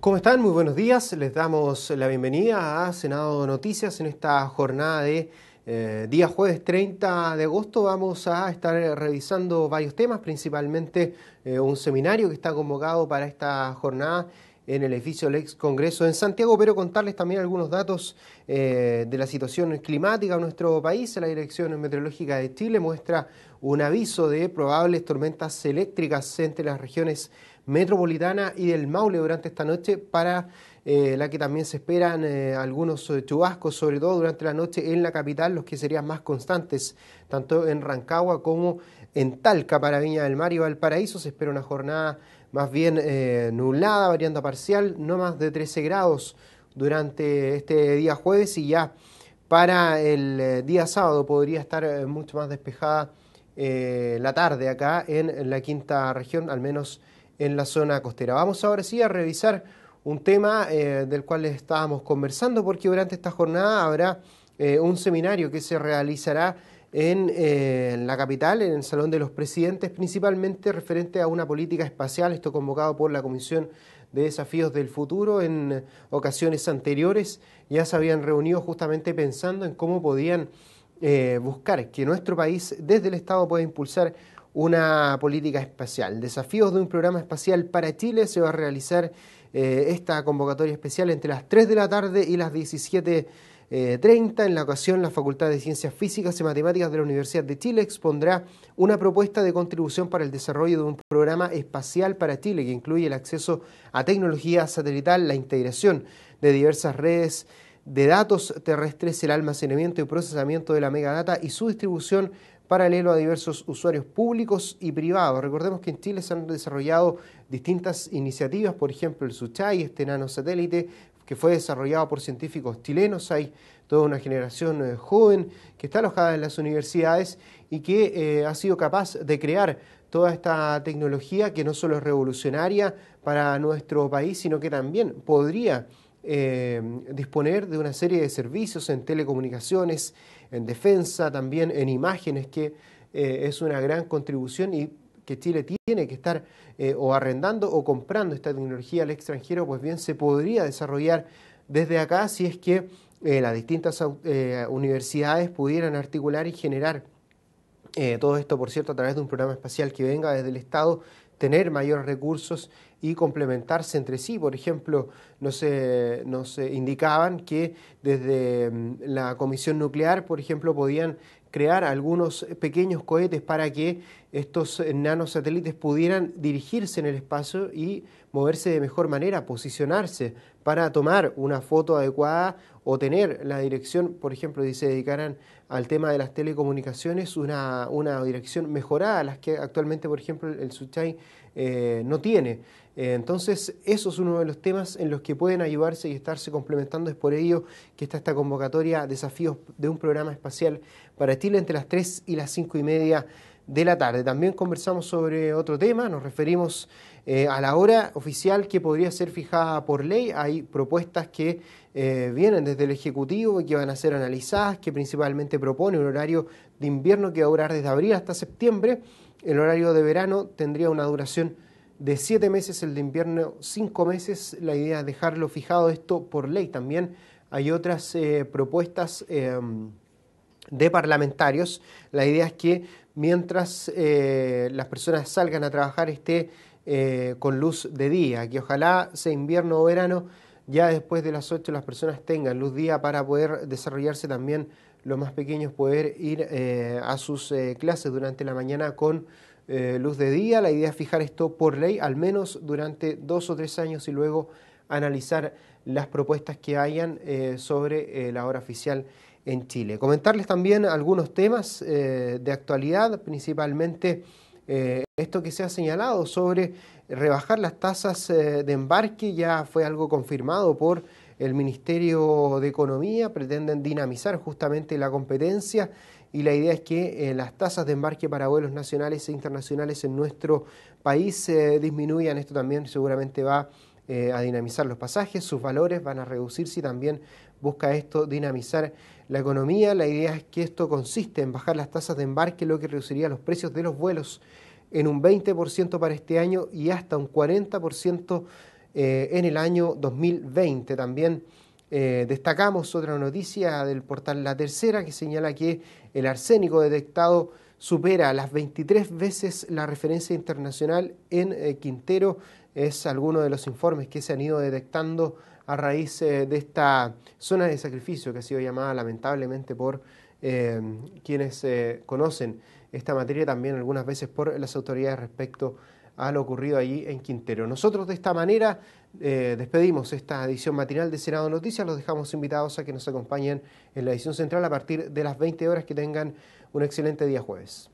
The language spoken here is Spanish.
¿Cómo están? Muy buenos días. Les damos la bienvenida a Senado Noticias en esta jornada de eh, día jueves 30 de agosto. Vamos a estar revisando varios temas, principalmente eh, un seminario que está convocado para esta jornada en el edificio del ex Congreso en Santiago, pero contarles también algunos datos eh, de la situación climática en nuestro país. La Dirección Meteorológica de Chile muestra un aviso de probables tormentas eléctricas entre las regiones metropolitana y del Maule durante esta noche para eh, la que también se esperan eh, algunos chubascos, sobre todo durante la noche en la capital, los que serían más constantes, tanto en Rancagua como en Talca para Viña del Mar y Valparaíso. Se espera una jornada más bien eh, nublada, variando parcial, no más de 13 grados durante este día jueves y ya para el eh, día sábado podría estar eh, mucho más despejada eh, la tarde acá en la quinta región, al menos en la zona costera. Vamos ahora sí a revisar un tema del cual estábamos conversando porque durante esta jornada habrá un seminario que se realizará eh, en, la capital, en el Salón de los Presidentes, principalmente referente a una política espacial, esto convocado por la Comisión de Desafíos del Futuro. En ocasiones anteriores ya se habían reunido justamente pensando en cómo podían eh, buscar que nuestro país desde el Estado pueda impulsar una política espacial. Desafíos de un programa espacial para Chile se va a realizar eh, esta convocatoria especial entre las 3 de la tarde y las 17 eh, en la ocasión, la Facultad de Ciencias Físicas y Matemáticas de la Universidad de Chile expondrá una propuesta de contribución para el desarrollo de un programa espacial para Chile que incluye el acceso a tecnología satelital, la integración de diversas redes de datos terrestres, el almacenamiento y procesamiento de la megadata y su distribución paralelo a diversos usuarios públicos y privados. Recordemos que en Chile se han desarrollado distintas iniciativas, por ejemplo el SUCHAI, este nanosatélite, que fue desarrollado por científicos chilenos. Hay toda una generación eh, joven que está alojada en las universidades y que eh, ha sido capaz de crear toda esta tecnología que no solo es revolucionaria para nuestro país, sino que también podría eh, disponer de una serie de servicios en telecomunicaciones, en defensa, también en imágenes, que es una gran contribución y que Chile tiene que estar eh, o arrendando o comprando esta tecnología al extranjero, pues bien se podría desarrollar desde acá si es que eh, las distintas eh, universidades pudieran articular y generar todo esto, por cierto, a través de un programa espacial que venga desde el Estado, tener mayores recursos y complementarse entre sí. Por ejemplo, nos indicaban que desde mm, la Comisión Nuclear, por ejemplo, podían crear algunos pequeños cohetes para que estos nanosatélites pudieran dirigirse en el espacio y moverse de mejor manera, posicionarse para tomar una foto adecuada o tener la dirección, por ejemplo, si se dedicaran al tema de las telecomunicaciones, una, una dirección mejorada, las que actualmente, por ejemplo, el Suchai eh, no tiene. Eh, entonces, eso es uno de los temas en los que pueden ayudarse y estarse complementando. Es por ello que está esta convocatoria Desafíos de un programa espacial para Chile entre las 3 y las 5 y media de la tarde. También conversamos sobre otro tema, nos referimos eh, a la hora oficial que podría ser fijada por ley. Hay propuestas que eh, vienen desde el Ejecutivo y que van a ser analizadas, que principalmente propone un horario de invierno que va a durar desde abril hasta septiembre. El horario de verano tendría una duración de siete meses el de invierno, cinco meses. La idea es dejarlo fijado esto por ley también. Hay otras eh, propuestas em, de parlamentarios. La idea es que mientras eh, las personas salgan a trabajar esté eh, con luz de día, que ojalá sea invierno o verano, ya después de las 8 las personas tengan luz día para poder desarrollarse también los más pequeños, poder ir a sus clases durante la mañana con eh, luz de día. La idea es fijar esto por ley, al menos durante dos o tres años y luego analizar las propuestas que hayan eh, sobre eh, la hora oficial en Chile. Comentarles también algunos temas de actualidad, principalmente esto que se ha señalado sobre rebajar las tasas de embarque, ya fue algo confirmado por el Ministerio de Economía, pretenden dinamizar justamente la competencia y la idea es que eh, las tasas de embarque para vuelos nacionales e internacionales en nuestro país se disminuyan. Esto también seguramente va eh, a dinamizar los pasajes, sus valores van a reducirse y también busca esto dinamizar la economía. La idea es que esto consiste en bajar las tasas de embarque, lo que reduciría los precios de los vuelos en un 20% para este año y hasta un 40% eh, en el año 2020. También eh, destacamos otra noticia del portal La Tercera que señala que el arsénico detectado supera las 23 veces la referencia internacional en eh, Quintero. Es alguno de los informes que se han ido detectando a raíz eh, de esta zona de sacrificio que ha sido llamada lamentablemente por quienes conocen esta materia, también algunas veces por las autoridades respecto a lo ocurrido allí en Quintero. Nosotros de esta manera eh, despedimos esta edición matinal de Senado Noticias, los dejamos invitados a que nos acompañen en la edición central a partir de las 20 horas, que tengan un excelente día jueves.